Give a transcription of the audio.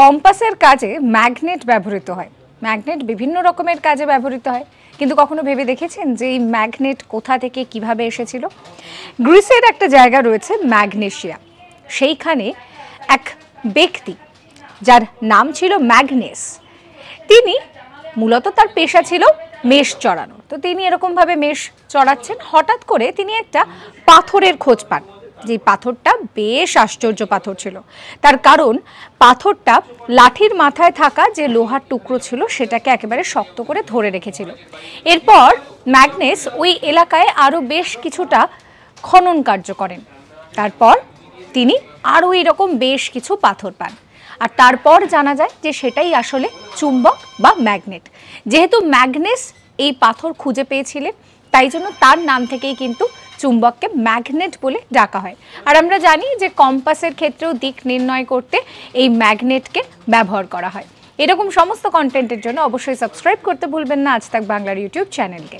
কম্পাসের কাজে ম্যাগনেট ব্যবহৃত হয় ম্যাগনেট বিভিন্ন রকমের কাজে ব্যবহৃত হয় কিন্তু কখনো ভেবে দেখেছেন যে এই ম্যাগনেট কোথা থেকে কিভাবে এসেছিল গ্রিসের একটা জায়গা রয়েছে ম্যাগনেশিয়া সেইখানে এক ব্যক্তি যার নাম ছিল ম্যাগনেস তিনি মূলত তার পেশা ছিল মেষ চড়ানো তো তিনি এরকমভাবে মেষ চড়াচ্ছেন হঠাৎ করে তিনি একটা পাথরের খোঁজ পান যে পাথরটা বেশ আশ্চর্য পাথর ছিল তার কারণ পাথরটা লাঠির মাথায় থাকা যে লোহার টুকরো ছিল সেটাকে একেবারে শক্ত করে ধরে রেখেছিল এরপর ম্যাগনেস ওই এলাকায় আরও বেশ কিছুটা খনন কার্য করেন তারপর তিনি আরও এরকম বেশ কিছু পাথর পান আর তারপর জানা যায় যে সেটাই আসলে চুম্বক বা ম্যাগনেট যেহেতু ম্যাগনেস এই পাথর খুঁজে পেয়েছিলেন তাই জন্য তার নাম থেকেই কিন্তু চুম্বককে ম্যাগনেট বলে ডাকা হয় আর আমরা জানি যে কম্পাসের ক্ষেত্রেও দিক নির্ণয় করতে এই ম্যাগনেটকে ব্যবহার করা হয় এরকম সমস্ত কন্টেন্টের জন্য অবশ্যই সাবস্ক্রাইব করতে ভুলবেন না আজ তাক বাংলার ইউটিউব চ্যানেলকে